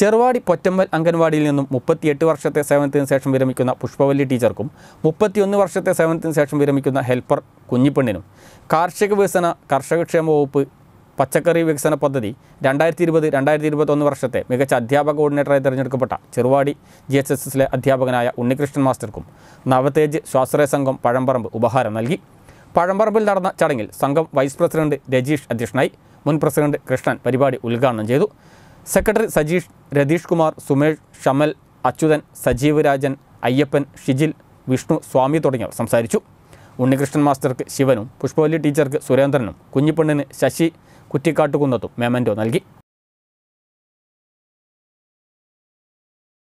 ചെറുവാടി പൊറ്റമ്പൽ അംഗൻവാടിയിൽ നിന്നും മുപ്പത്തിയെട്ട് വർഷത്തെ സേവനത്തിന് ശേഷം വിരമിക്കുന്ന പുഷ്പവല്ലി ടീച്ചർക്കും മുപ്പത്തിയൊന്ന് വർഷത്തെ സേവനത്തിന് ശേഷം വിരമിക്കുന്ന ഹെൽപ്പർ കുഞ്ഞിപ്പെണ്ണിനും കാർഷിക വികസന കർഷകക്ഷേമ വകുപ്പ് പച്ചക്കറി വികസന പദ്ധതി രണ്ടായിരത്തി ഇരുപത് രണ്ടായിരത്തി ഇരുപത്തൊന്ന് വർഷത്തെ മികച്ച അധ്യാപക കോർഡിനേറ്ററായി തിരഞ്ഞെടുക്കപ്പെട്ട ചെറുവാടി ജി എച്ച് എസ് എസിലെ അധ്യാപകനായ ഉണ്ണികൃഷ്ണൻ മാസ്റ്റർക്കും നവതേജ് സ്വാശ്രയ സംഘം പഴമ്പറമ്പ് ഉപഹാരം നൽകി പഴമ്പറമ്പിൽ നടന്ന ചടങ്ങിൽ സംഘം വൈസ് പ്രസിഡന്റ് രജീഷ് അധ്യക്ഷനായി മുൻ പ്രസിഡന്റ് കൃഷ്ണൻ പരിപാടി ഉദ്ഘാടനം ചെയ്തു സെക്രട്ടറി സജീഷ് രതീഷ് കുമാർ സുമേഷ് ഷമൽ അച്യുതൻ സജീവ് രാജൻ അയ്യപ്പൻ ഷിജിൽ വിഷ്ണു സ്വാമി തുടങ്ങിയവർ സംസാരിച്ചു ഉണ്ണികൃഷ്ണൻ മാസ്റ്റർക്ക് ശിവനും പുഷ്പവല്ലി ടീച്ചർക്ക് സുരേന്ദ്രനും കുഞ്ഞിപ്പെണ്ണിന് ശശി കുറ്റിക്കാട്ടുകുന്നത്തും മേമൻറ്റോ നൽകി